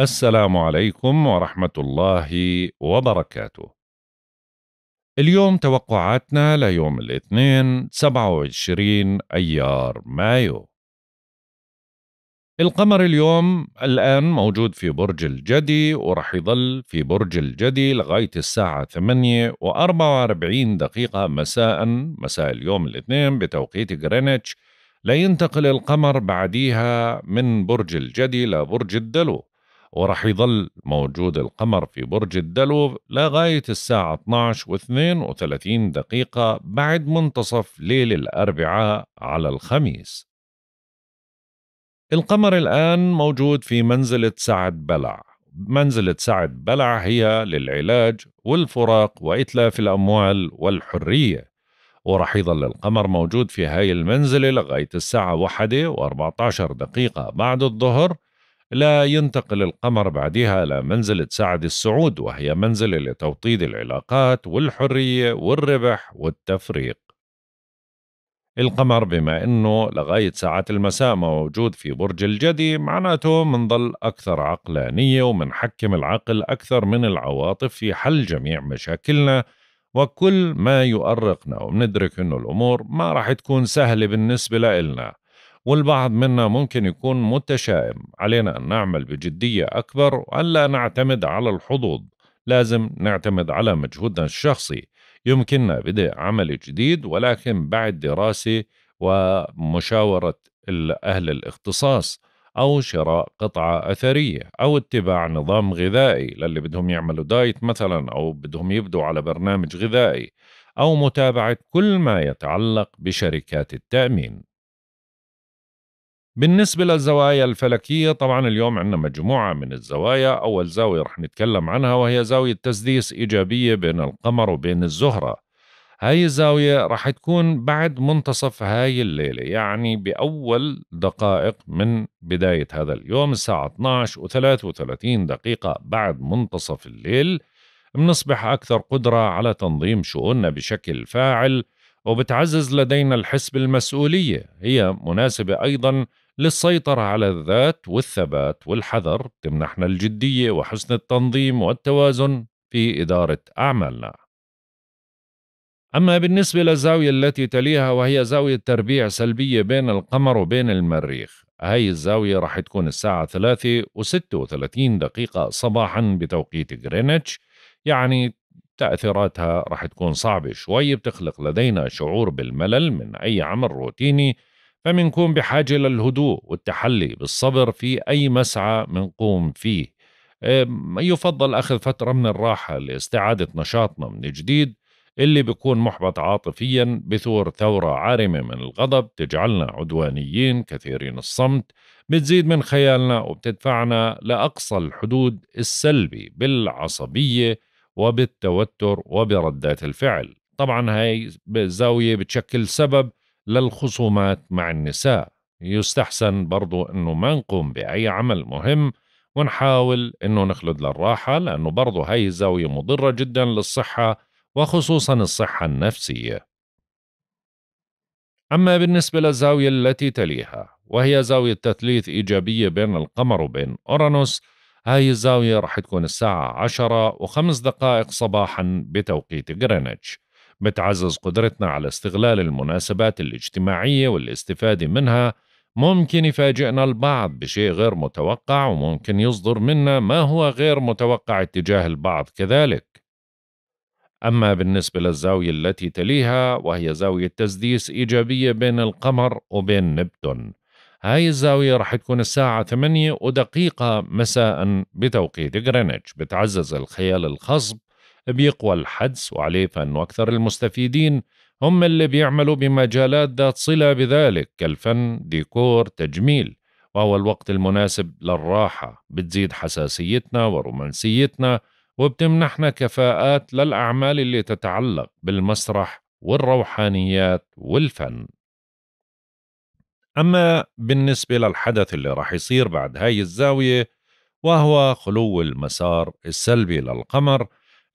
السلام عليكم ورحمة الله وبركاته. اليوم توقعاتنا ليوم الاثنين 27 أيار مايو. القمر اليوم الآن موجود في برج الجدي ورح يظل في برج الجدي لغاية الساعة 8 و44 دقيقة مساء مساء اليوم الاثنين بتوقيت غرينتش لينتقل القمر بعديها من برج الجدي لبرج الدلو وراح يظل موجود القمر في برج الدلو لغاية الساعة 12 و 32 دقيقة بعد منتصف ليل الأربعاء على الخميس القمر الآن موجود في منزلة سعد بلع منزلة سعد بلع هي للعلاج والفراق وإتلاف الأموال والحرية وراح يظل القمر موجود في هاي المنزلة لغاية الساعة 1 و14 دقيقة بعد الظهر لا ينتقل القمر بعدها إلى منزلة سعد السعود وهي منزلة لتوطيد العلاقات والحرية والربح والتفريق القمر بما أنه لغاية ساعات المساء موجود في برج الجدي معناته منضل أكثر عقلانية ومنحكم العقل أكثر من العواطف في حل جميع مشاكلنا وكل ما يؤرقنا ومندرك أنه الأمور ما راح تكون سهلة بالنسبة لإلنا والبعض منا ممكن يكون متشائم علينا أن نعمل بجدية أكبر وأن لا نعتمد على الحظوظ لازم نعتمد على مجهودنا الشخصي يمكننا بدء عمل جديد ولكن بعد دراسة ومشاورة أهل الاختصاص أو شراء قطعة أثرية أو اتباع نظام غذائي للي بدهم يعملوا دايت مثلا أو بدهم يبدوا على برنامج غذائي أو متابعة كل ما يتعلق بشركات التأمين بالنسبة للزوايا الفلكية طبعا اليوم عندنا مجموعة من الزوايا أول زاوية رح نتكلم عنها وهي زاوية تسديس إيجابية بين القمر وبين الزهرة هاي الزاوية رح تكون بعد منتصف هاي الليلة يعني بأول دقائق من بداية هذا اليوم الساعة 12 و 33 دقيقة بعد منتصف الليل بنصبح أكثر قدرة على تنظيم شؤوننا بشكل فاعل وبتعزز لدينا الحس بالمسؤولية هي مناسبة أيضا للسيطرة على الذات والثبات والحذر تمنحنا الجدية وحسن التنظيم والتوازن في إدارة أعمالنا. أما بالنسبة للزاوية التي تليها وهي زاوية تربيع سلبية بين القمر وبين المريخ هاي الزاوية راح تكون الساعة 3 و36 دقيقة صباحا بتوقيت غرينتش يعني تأثيراتها راح تكون صعبة شوي بتخلق لدينا شعور بالملل من أي عمل روتيني فمنكون بحاجة للهدوء والتحلي بالصبر في أي مسعى منقوم فيه يفضل أخذ فترة من الراحة لاستعادة نشاطنا من جديد اللي بيكون محبط عاطفيا بثور ثورة عارمة من الغضب تجعلنا عدوانيين كثيرين الصمت بتزيد من خيالنا وبتدفعنا لأقصى الحدود السلبي بالعصبية وبالتوتر وبردات الفعل طبعا هاي الزاوية بتشكل سبب للخصومات مع النساء يستحسن برضو أنه ما نقوم بأي عمل مهم ونحاول أنه نخلد للراحة لأنه برضو هاي الزاوية مضرة جدا للصحة وخصوصا الصحة النفسية أما بالنسبة للزاوية التي تليها وهي زاوية تثليث إيجابية بين القمر وبين أورانوس هاي الزاوية رح تكون الساعة 10 وخمس دقائق صباحا بتوقيت غرينتش بتعزز قدرتنا على استغلال المناسبات الاجتماعية والاستفادة منها ممكن يفاجئنا البعض بشيء غير متوقع وممكن يصدر منا ما هو غير متوقع اتجاه البعض كذلك أما بالنسبة للزاوية التي تليها وهي زاوية تسديس إيجابية بين القمر وبين نبتون هاي الزاوية رح تكون الساعة 8 ودقيقة مساء بتوقيت غرينتش بتعزز الخيال الخصب بيقوى الحدس وعليه فن وأكثر المستفيدين هم اللي بيعملوا بمجالات ذات صلة بذلك كالفن ديكور تجميل وهو الوقت المناسب للراحة بتزيد حساسيتنا ورومانسيتنا وبتمنحنا كفاءات للأعمال اللي تتعلق بالمسرح والروحانيات والفن أما بالنسبة للحدث اللي راح يصير بعد هاي الزاوية وهو خلو المسار السلبي للقمر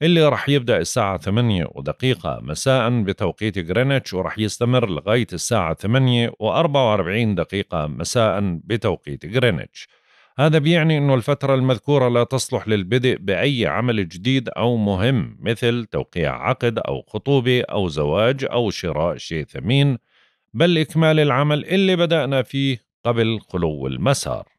اللي راح يبدأ الساعة 8 ودقيقة مساء بتوقيت غرينتش وراح يستمر لغاية الساعة 8 و44 دقيقة مساء بتوقيت غرينتش هذا بيعني أنه الفترة المذكورة لا تصلح للبدء بأي عمل جديد أو مهم مثل توقيع عقد أو خطوبة أو زواج أو شراء شيء ثمين بل إكمال العمل اللي بدأنا فيه قبل خلو المسار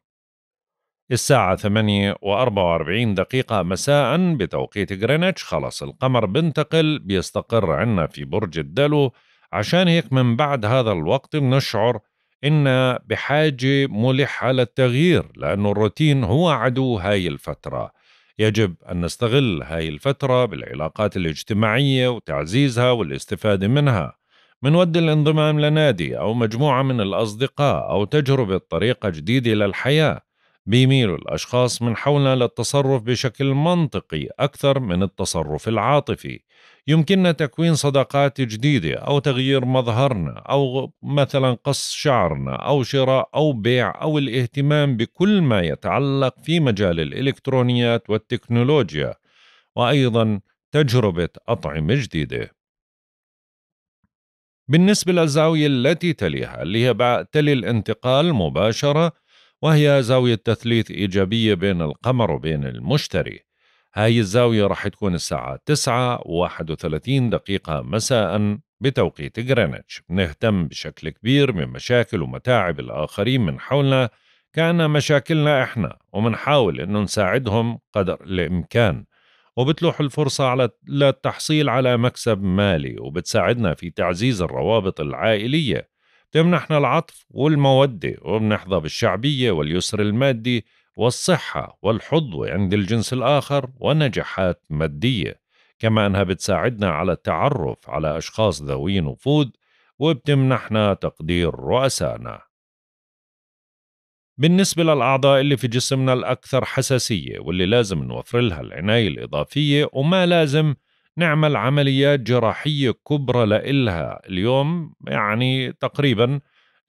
الساعة 8 و44 دقيقة مساء بتوقيت غرينتش خلص القمر بنتقل بيستقر عنا في برج الدلو عشان هيك من بعد هذا الوقت بنشعر إن بحاجة ملحة للتغيير لأنه الروتين هو عدو هاي الفترة يجب أن نستغل هاي الفترة بالعلاقات الاجتماعية وتعزيزها والاستفادة منها منود الانضمام لنادي أو مجموعة من الأصدقاء أو تجربة طريقة جديدة للحياة بيميل الأشخاص من حولنا للتصرف بشكل منطقي أكثر من التصرف العاطفي يمكننا تكوين صداقات جديدة أو تغيير مظهرنا أو مثلا قص شعرنا أو شراء أو بيع أو الاهتمام بكل ما يتعلق في مجال الإلكترونيات والتكنولوجيا وأيضا تجربة أطعمة جديدة بالنسبة للزاوية التي تليها اللي هي تلي الانتقال مباشرة وهي زاوية تثليث إيجابية بين القمر وبين المشتري هاي الزاوية راح تكون الساعة 9 و31 دقيقة مساء بتوقيت غرينتش نهتم بشكل كبير من مشاكل ومتاعب الآخرين من حولنا كان مشاكلنا إحنا ومنحاول إنه نساعدهم قدر الإمكان وبتلوح الفرصة على للتحصيل على مكسب مالي وبتساعدنا في تعزيز الروابط العائلية تمنحنا العطف والمودة وبنحظى بالشعبية واليسر المادي والصحة والحظوة عند الجنس الآخر ونجاحات مادية كما أنها بتساعدنا على التعرف على أشخاص ذوي نفوذ وبتمنحنا تقدير رؤسائنا بالنسبة للأعضاء اللي في جسمنا الأكثر حساسية واللي لازم نوفر لها العناية الإضافية وما لازم نعمل عمليات جراحية كبرى لإلها اليوم يعني تقريبا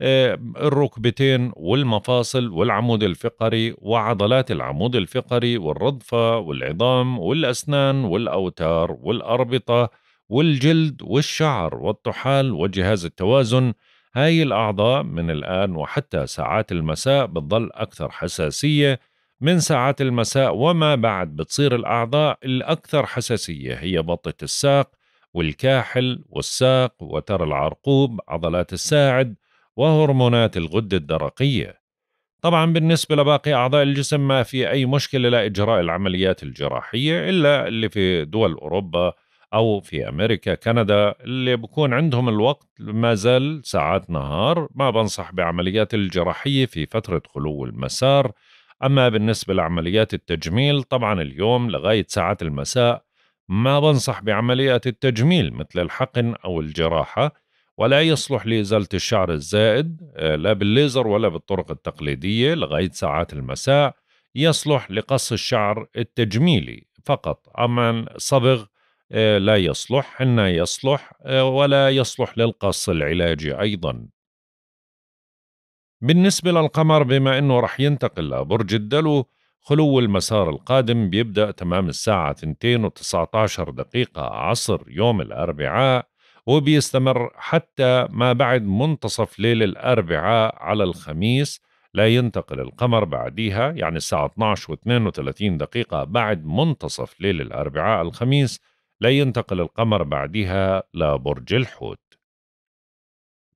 آه، الركبتين والمفاصل والعمود الفقري وعضلات العمود الفقري والرضفة والعظام والأسنان والأوتار والأربطة والجلد والشعر والطحال وجهاز التوازن هاي الأعضاء من الآن وحتى ساعات المساء بتظل أكثر حساسية من ساعات المساء وما بعد بتصير الأعضاء الأكثر حساسية هي بطة الساق والكاحل والساق وتر العرقوب عضلات الساعد وهرمونات الغدة الدرقية طبعا بالنسبة لباقي أعضاء الجسم ما في أي مشكلة لإجراء العمليات الجراحية إلا اللي في دول أوروبا أو في أمريكا كندا اللي بكون عندهم الوقت ما زال ساعات نهار ما بنصح بعمليات الجراحية في فترة خلو المسار أما بالنسبة لعمليات التجميل طبعا اليوم لغاية ساعات المساء ما بنصح بعمليات التجميل مثل الحقن أو الجراحة ولا يصلح لإزالة الشعر الزائد آه، لا بالليزر ولا بالطرق التقليدية لغاية ساعات المساء يصلح لقص الشعر التجميلي فقط أما صبغ آه، لا يصلح حنا يصلح آه، ولا يصلح للقص العلاجي أيضا بالنسبة للقمر بما أنه رح ينتقل لبرج الدلو خلو المسار القادم بيبدأ تمام الساعة 2 و19 دقيقة عصر يوم الأربعاء وبيستمر حتى ما بعد منتصف ليل الأربعاء على الخميس لا ينتقل القمر بعديها يعني الساعة 12 و 32 دقيقة بعد منتصف ليل الأربعاء الخميس لا ينتقل القمر بعدها لبرج الحوت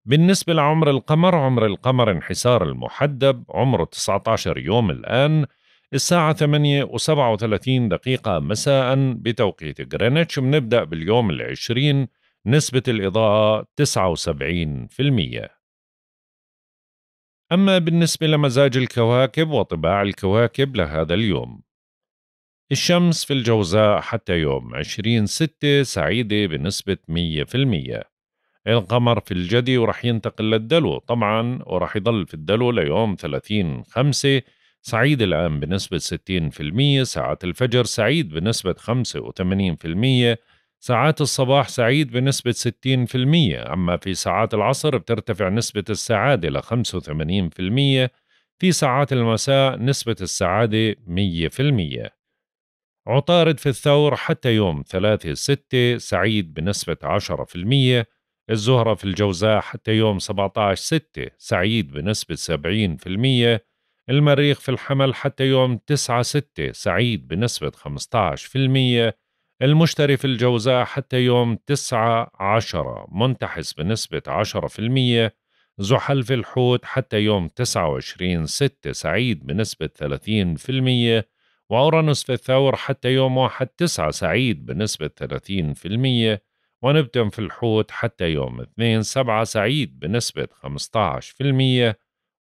بالنسبة لعمر القمر عمر القمر انحسار المحدب عمره 19 يوم الآن الساعة 8 و37 دقيقة مساء بتوقيت غرينتش بنبدأ باليوم العشرين نسبة الإضاءة 79% أما بالنسبة لمزاج الكواكب وطباع الكواكب لهذا اليوم الشمس في الجوزاء حتى يوم 20 ستة سعيدة بنسبة 100% القمر في الجدي وراح ينتقل للدلو طبعا وراح يضل في الدلو ليوم 30 5 سعيد الآن بنسبة 60% ساعات الفجر سعيد بنسبة 85% ساعات الصباح سعيد بنسبة 60% أما في ساعات العصر بترتفع نسبة السعادة ل 85% في ساعات المساء نسبة السعادة 100% عطارد في الثور حتى يوم 3 6 سعيد بنسبة المية الزهرة في الجوزاء حتى يوم 17 6 سعيد بنسبة 70% المريخ في الحمل حتى يوم 9 6 سعيد بنسبة 15% المشتري في الجوزاء حتى يوم 9 10 منتحس بنسبة 10% زحل في الحوت حتى يوم 29 6 سعيد بنسبة 30% وأورانوس في الثور حتى يوم 1 9 سعيد بنسبة ونبتم في الحوت حتى يوم 2 سبعة سعيد بنسبة 15%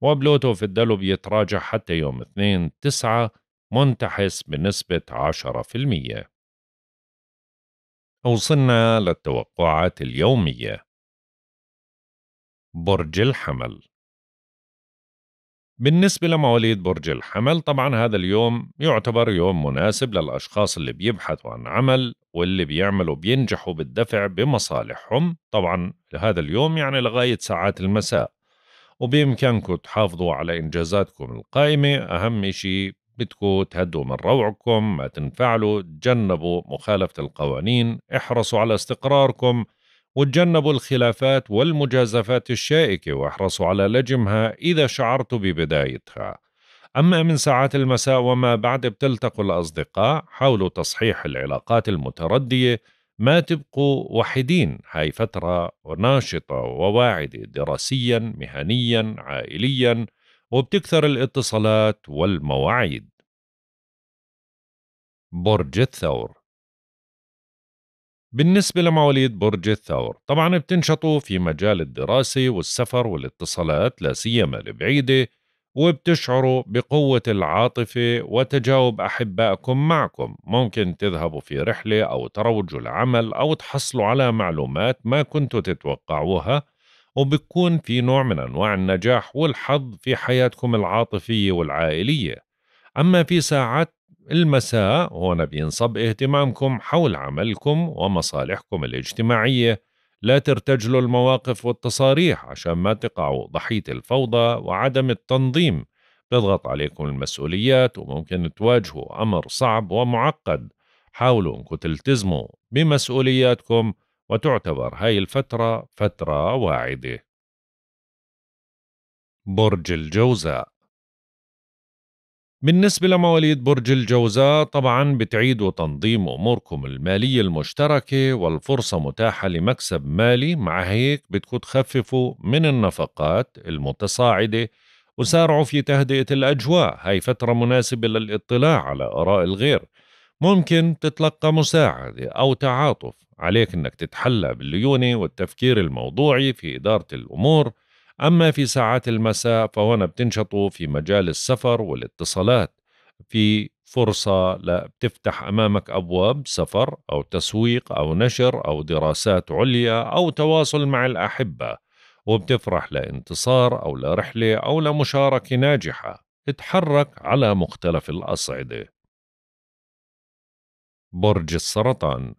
وبلوتو في الدلو بيتراجع حتى يوم 2 تسعة منتحس بنسبة 10% وصلنا للتوقعات اليومية برج الحمل بالنسبة لمواليد برج الحمل طبعا هذا اليوم يعتبر يوم مناسب للأشخاص اللي بيبحثوا عن عمل واللي بيعملوا بينجحوا بالدفع بمصالحهم طبعا لهذا اليوم يعني لغاية ساعات المساء وبإمكانكم تحافظوا على إنجازاتكم القائمة أهم شيء بدكم تهدوا من روعكم ما تنفعلوا تجنبوا مخالفة القوانين احرصوا على استقراركم وتجنبوا الخلافات والمجازفات الشائكة واحرصوا على لجمها إذا شعرتوا ببدايتها أما من ساعات المساء وما بعد بتلتقوا الأصدقاء حاولوا تصحيح العلاقات المتردية ما تبقوا وحيدين هاي فترة ناشطة وواعدة دراسيا مهنيا عائليا وبتكثر الاتصالات والمواعيد برج الثور بالنسبة لمواليد برج الثور طبعا بتنشطوا في مجال الدراسة والسفر والاتصالات لا سيما البعيدة وبتشعروا بقوة العاطفة وتجاوب أحبائكم معكم ممكن تذهبوا في رحلة أو تروجوا لعمل أو تحصلوا على معلومات ما كنتوا تتوقعوها وبكون في نوع من أنواع النجاح والحظ في حياتكم العاطفية والعائلية أما في ساعات المساء هنا بينصب اهتمامكم حول عملكم ومصالحكم الاجتماعية لا ترتجلوا المواقف والتصاريح عشان ما تقعوا ضحية الفوضى وعدم التنظيم تضغط عليكم المسؤوليات وممكن تواجهوا أمر صعب ومعقد حاولوا أنكم تلتزموا بمسؤولياتكم وتعتبر هاي الفترة فترة واعدة برج الجوزاء بالنسبة لمواليد برج الجوزاء طبعا بتعيدوا تنظيم أموركم المالية المشتركة والفرصة متاحة لمكسب مالي مع هيك بتكون تخففوا من النفقات المتصاعدة وسارعوا في تهدئة الأجواء هاي فترة مناسبة للاطلاع على آراء الغير ممكن تتلقى مساعدة أو تعاطف عليك أنك تتحلى بالليونة والتفكير الموضوعي في إدارة الأمور أما في ساعات المساء فهنا بتنشطوا في مجال السفر والاتصالات في فرصة لا بتفتح أمامك أبواب سفر أو تسويق أو نشر أو دراسات عليا أو تواصل مع الأحبة وبتفرح لانتصار أو لرحلة أو لمشاركة ناجحة اتحرك على مختلف الأصعدة برج السرطان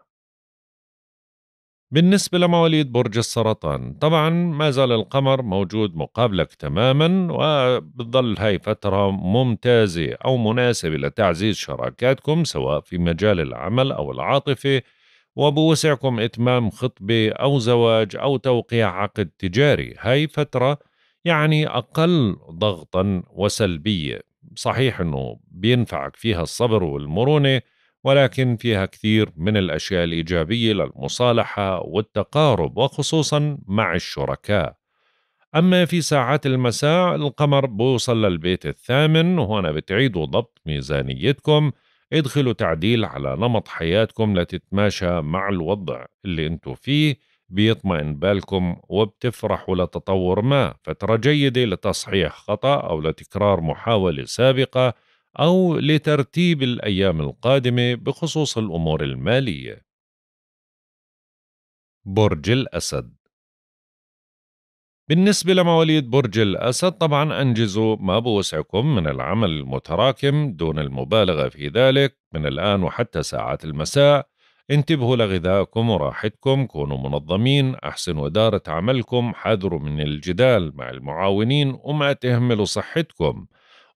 بالنسبة لمواليد برج السرطان طبعا ما زال القمر موجود مقابلك تماما وبتظل هاي فترة ممتازة أو مناسبة لتعزيز شراكاتكم سواء في مجال العمل أو العاطفة وبوسعكم إتمام خطبة أو زواج أو توقيع عقد تجاري هاي فترة يعني أقل ضغطا وسلبية صحيح أنه بينفعك فيها الصبر والمرونة ولكن فيها كثير من الأشياء الإيجابية للمصالحة والتقارب وخصوصا مع الشركاء أما في ساعات المساء القمر بوصل للبيت الثامن وهنا بتعيدوا ضبط ميزانيتكم ادخلوا تعديل على نمط حياتكم لتتماشى مع الوضع اللي انتو فيه بيطمئن بالكم وبتفرحوا لتطور ما فترة جيدة لتصحيح خطأ أو لتكرار محاولة سابقة أو لترتيب الأيام القادمة بخصوص الأمور المالية. برج الأسد بالنسبة لمواليد برج الأسد طبعا أنجزوا ما بوسعكم من العمل المتراكم دون المبالغة في ذلك من الآن وحتى ساعات المساء انتبهوا لغذائكم وراحتكم كونوا منظمين أحسنوا إدارة عملكم حذروا من الجدال مع المعاونين وما تهملوا صحتكم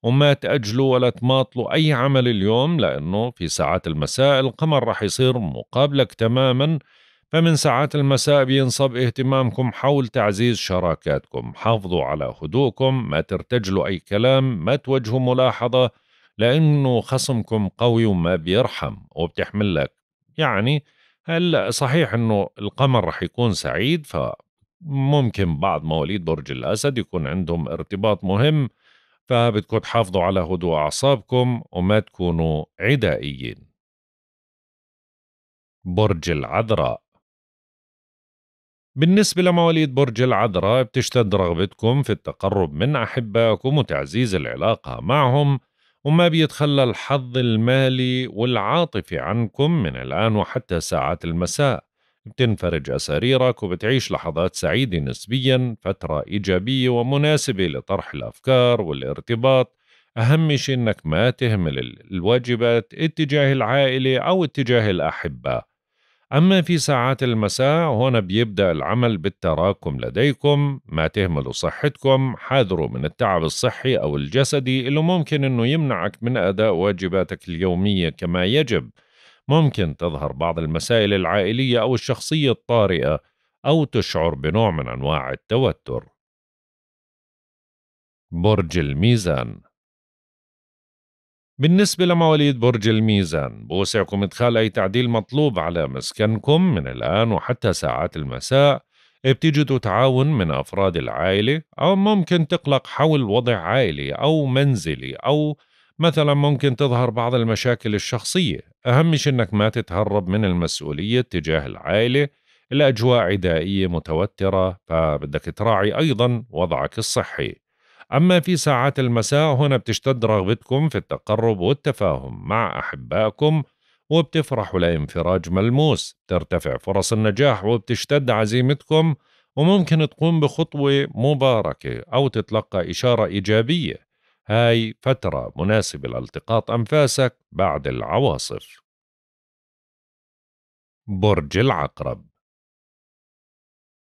وما تأجلوا ولا تماطلوا أي عمل اليوم لأنه في ساعات المساء القمر رح يصير مقابلك تماما فمن ساعات المساء بينصب اهتمامكم حول تعزيز شراكاتكم حافظوا على هدوءكم ما ترتجلوا أي كلام ما توجهوا ملاحظة لأنه خصمكم قوي وما بيرحم وبتحمل لك يعني هلا صحيح انه القمر رح يكون سعيد فممكن بعض مواليد برج الاسد يكون عندهم ارتباط مهم فبدكم تحافظوا على هدوء أعصابكم وما تكونوا عدائيين برج العذراء بالنسبة لمواليد برج العذراء بتشتد رغبتكم في التقرب من أحبائكم وتعزيز العلاقة معهم وما بيتخلى الحظ المالي والعاطفي عنكم من الآن وحتى ساعات المساء بتنفرج أساريرك وبتعيش لحظات سعيدة نسبيا فترة إيجابية ومناسبة لطرح الأفكار والارتباط أهم شيء إنك ما تهمل الواجبات اتجاه العائلة أو اتجاه الأحبة أما في ساعات المساء هنا بيبدأ العمل بالتراكم لديكم ما تهملوا صحتكم حاذروا من التعب الصحي أو الجسدي اللي ممكن أنه يمنعك من أداء واجباتك اليومية كما يجب ممكن تظهر بعض المسائل العائلية أو الشخصية الطارئة أو تشعر بنوع من أنواع التوتر. برج الميزان بالنسبة لمواليد برج الميزان بوسعكم إدخال أي تعديل مطلوب على مسكنكم من الآن وحتى ساعات المساء بتجدوا تعاون من أفراد العائلة أو ممكن تقلق حول وضع عائلي أو منزلي أو مثلا ممكن تظهر بعض المشاكل الشخصية أهم شيء أنك ما تتهرب من المسؤولية تجاه العائلة الأجواء عدائية متوترة فبدك تراعي أيضا وضعك الصحي أما في ساعات المساء هنا بتشتد رغبتكم في التقرب والتفاهم مع أحبائكم وبتفرحوا لانفراج ملموس ترتفع فرص النجاح وبتشتد عزيمتكم وممكن تقوم بخطوة مباركة أو تتلقى إشارة إيجابية هاي فترة مناسبة لالتقاط أنفاسك بعد العواصف برج العقرب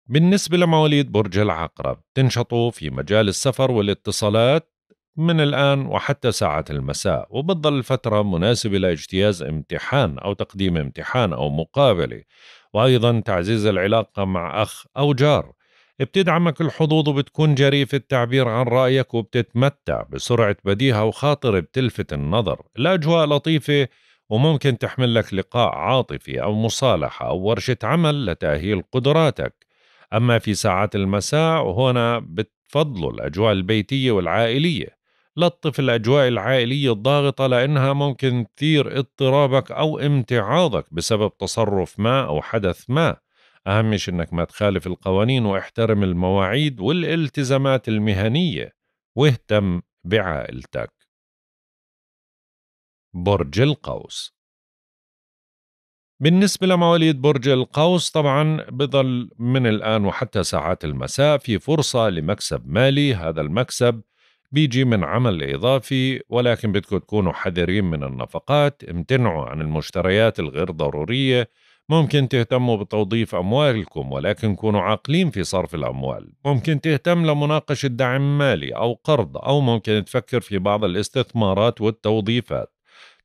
بالنسبة لمواليد برج العقرب تنشطوا في مجال السفر والاتصالات من الآن وحتى ساعة المساء وبتضل الفترة مناسبة لاجتياز امتحان أو تقديم امتحان أو مقابلة وأيضا تعزيز العلاقة مع أخ أو جار بتدعمك الحظوظ وبتكون جريء في التعبير عن رأيك وبتتمتع بسرعة بديهة وخاطر بتلفت النظر الأجواء لطيفة وممكن تحمل لك لقاء عاطفي أو مصالحة أو ورشة عمل لتأهيل قدراتك أما في ساعات المساء وهنا بتفضلوا الأجواء البيتية والعائلية لطف الأجواء العائلية الضاغطة لأنها ممكن تثير اضطرابك أو امتعاضك بسبب تصرف ما أو حدث ما أهم شيء إنك ما تخالف القوانين واحترم المواعيد والالتزامات المهنية واهتم بعائلتك برج القوس بالنسبة لمواليد برج القوس طبعا بظل من الآن وحتى ساعات المساء في فرصة لمكسب مالي هذا المكسب بيجي من عمل إضافي ولكن بدكم تكونوا حذرين من النفقات امتنعوا عن المشتريات الغير ضرورية ممكن تهتموا بتوظيف أموالكم ولكن كونوا عاقلين في صرف الأموال ممكن تهتم لمناقشة دعم مالي أو قرض أو ممكن تفكر في بعض الاستثمارات والتوظيفات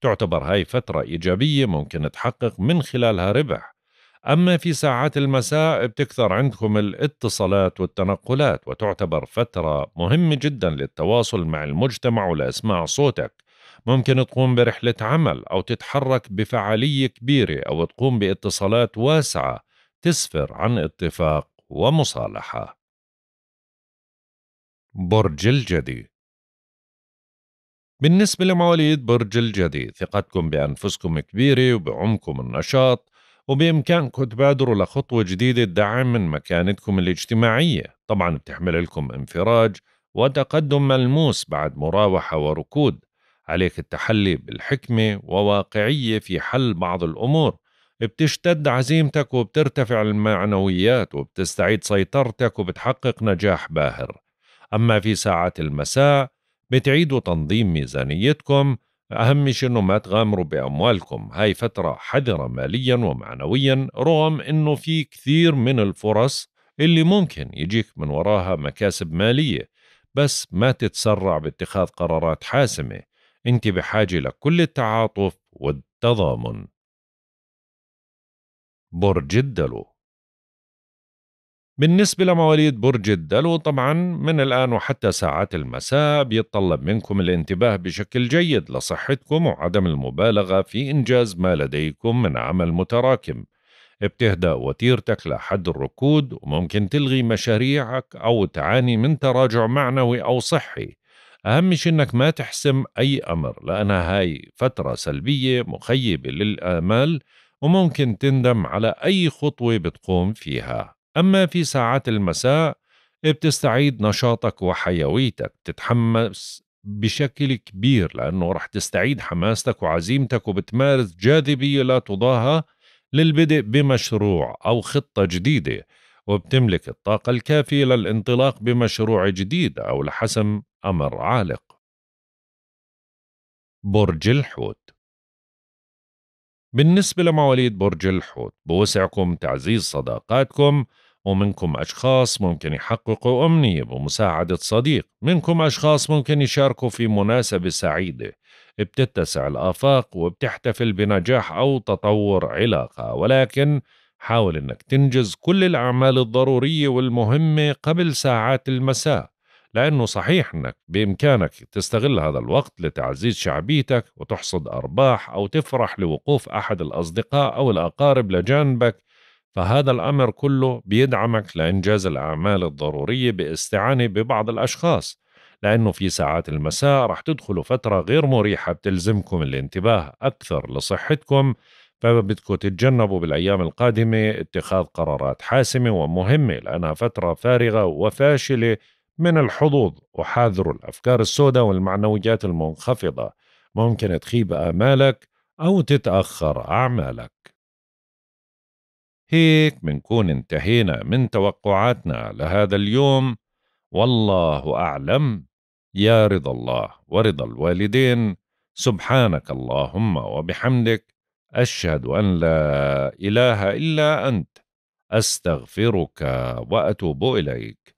تعتبر هاي فترة إيجابية ممكن تحقق من خلالها ربح أما في ساعات المساء بتكثر عندكم الاتصالات والتنقلات وتعتبر فترة مهمة جدا للتواصل مع المجتمع ولإسماع صوتك ممكن تقوم برحلة عمل أو تتحرك بفعالية كبيرة أو تقوم باتصالات واسعة تسفر عن اتفاق ومصالحة برج الجدي بالنسبة لمواليد برج الجدي ثقتكم بأنفسكم كبيرة وبعمكم النشاط وبإمكانكم تبادروا لخطوة جديدة تدعم من مكانتكم الاجتماعية طبعا بتحمل لكم انفراج وتقدم ملموس بعد مراوحة وركود عليك التحلي بالحكمة وواقعية في حل بعض الأمور بتشتد عزيمتك وبترتفع المعنويات وبتستعيد سيطرتك وبتحقق نجاح باهر أما في ساعات المساء بتعيدوا تنظيم ميزانيتكم أهم شيء أنه ما تغامروا بأموالكم هاي فترة حذرة ماليا ومعنويا رغم أنه في كثير من الفرص اللي ممكن يجيك من وراها مكاسب مالية بس ما تتسرع باتخاذ قرارات حاسمة انت بحاجه لكل التعاطف والتضامن برج الدلو بالنسبة لمواليد برج الدلو طبعا من الآن وحتى ساعات المساء بيتطلب منكم الانتباه بشكل جيد لصحتكم وعدم المبالغة في إنجاز ما لديكم من عمل متراكم بتهدأ وتيرتك لحد الركود وممكن تلغي مشاريعك أو تعاني من تراجع معنوي أو صحي أهم شيء أنك ما تحسم أي أمر لأنها هاي فترة سلبية مخيبة للآمال وممكن تندم على أي خطوة بتقوم فيها أما في ساعات المساء بتستعيد نشاطك وحيويتك تتحمس بشكل كبير لأنه رح تستعيد حماستك وعزيمتك وبتمارس جاذبية لا تضاهى للبدء بمشروع أو خطة جديدة وبتملك الطاقة الكافية للانطلاق بمشروع جديد أو لحسم أمر عالق برج الحوت بالنسبة لمواليد برج الحوت بوسعكم تعزيز صداقاتكم ومنكم أشخاص ممكن يحققوا أمنية بمساعدة صديق منكم أشخاص ممكن يشاركوا في مناسبة سعيدة بتتسع الآفاق وبتحتفل بنجاح أو تطور علاقة ولكن حاول أنك تنجز كل الأعمال الضرورية والمهمة قبل ساعات المساء لأنه صحيح أنك بإمكانك تستغل هذا الوقت لتعزيز شعبيتك وتحصد أرباح أو تفرح لوقوف أحد الأصدقاء أو الأقارب لجانبك فهذا الأمر كله بيدعمك لإنجاز الأعمال الضرورية باستعانة ببعض الأشخاص لأنه في ساعات المساء رح تدخلوا فترة غير مريحة بتلزمكم الانتباه أكثر لصحتكم فبدكم تتجنبوا بالأيام القادمة اتخاذ قرارات حاسمة ومهمة لأنها فترة فارغة وفاشلة من الحظوظ وحاذروا الأفكار السوداء والمعنويات المنخفضة ممكن تخيب آمالك أو تتأخر أعمالك هيك منكون انتهينا من توقعاتنا لهذا اليوم والله أعلم يا رضا الله ورضا الوالدين سبحانك اللهم وبحمدك أشهد أن لا إله إلا أنت أستغفرك وأتوب إليك